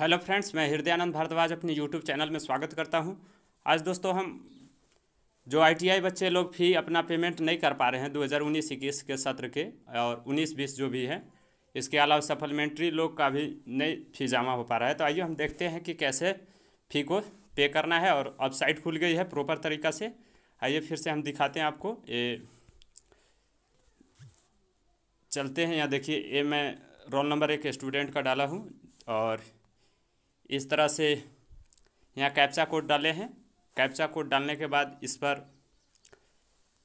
hello friends मैं हृदयानंद भारद्वाज अपने YouTube channel में स्वागत करता हूं आज दोस्तों हम जो आईटीआई बच्चे लोग फी अपना पेमेंट नहीं कर पा रहे हैं 2019 हज़ार के सत्र के और 19-20 जो भी है इसके अलावा सप्लीमेंट्री लोग का भी नहीं फी जमा हो पा रहा है तो आइए हम देखते हैं कि कैसे फ़ी को पे करना है और अब साइट खुल गई है प्रॉपर तरीका से आइए फिर से हम दिखाते हैं आपको ये चलते हैं यहाँ देखिए ये मैं रोल नंबर एक स्टूडेंट का डाला हूँ और इस तरह से यहाँ कैप्चा कोड डाले हैं कैप्चा कोड डालने के बाद इस पर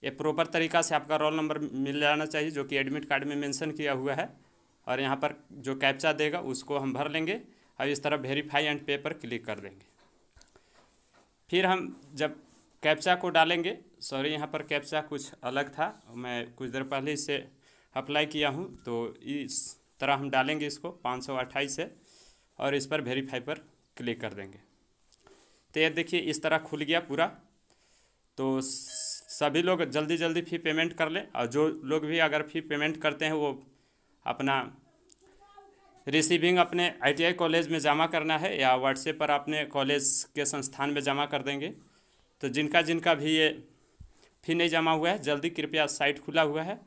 एक प्रॉपर तरीका से आपका रोल नंबर मिल जाना चाहिए जो कि एडमिट कार्ड में मेंशन किया हुआ है और यहाँ पर जो कैप्चा देगा उसको हम भर लेंगे और इस तरह वेरीफाई एंड पे पर क्लिक कर देंगे फिर हम जब कैप्चा को डालेंगे सॉरी यहाँ पर कैप्चा कुछ अलग था मैं कुछ देर पहले इसे अप्लाई किया हूँ तो इस तरह हम डालेंगे इसको पाँच सौ अट्ठाईस से और इस पर वेरीफाई पर क्लिक कर देंगे तो ये देखिए इस तरह खुल गया पूरा तो सभी लोग जल्दी जल्दी फ़ी पेमेंट कर लें और जो लोग भी अगर फ़ी पेमेंट करते हैं वो अपना रिसीविंग अपने आईटीआई कॉलेज में जमा करना है या व्हाट्सएप पर अपने कॉलेज के संस्थान में जमा कर देंगे तो जिनका जिनका भी ये फ़ी नहीं जमा हुआ है जल्दी कृपया साइट खुला हुआ है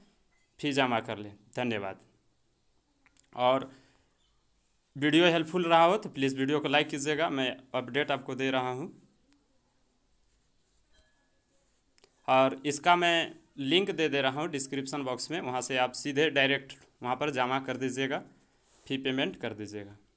फ़ी जमा कर लें धन्यवाद और वीडियो हेल्पफुल रहा हो तो प्लीज़ वीडियो को लाइक कीजिएगा मैं अपडेट आपको दे रहा हूँ और इसका मैं लिंक दे दे रहा हूँ डिस्क्रिप्शन बॉक्स में वहाँ से आप सीधे डायरेक्ट वहाँ पर जमा कर दीजिएगा फी पेमेंट कर दीजिएगा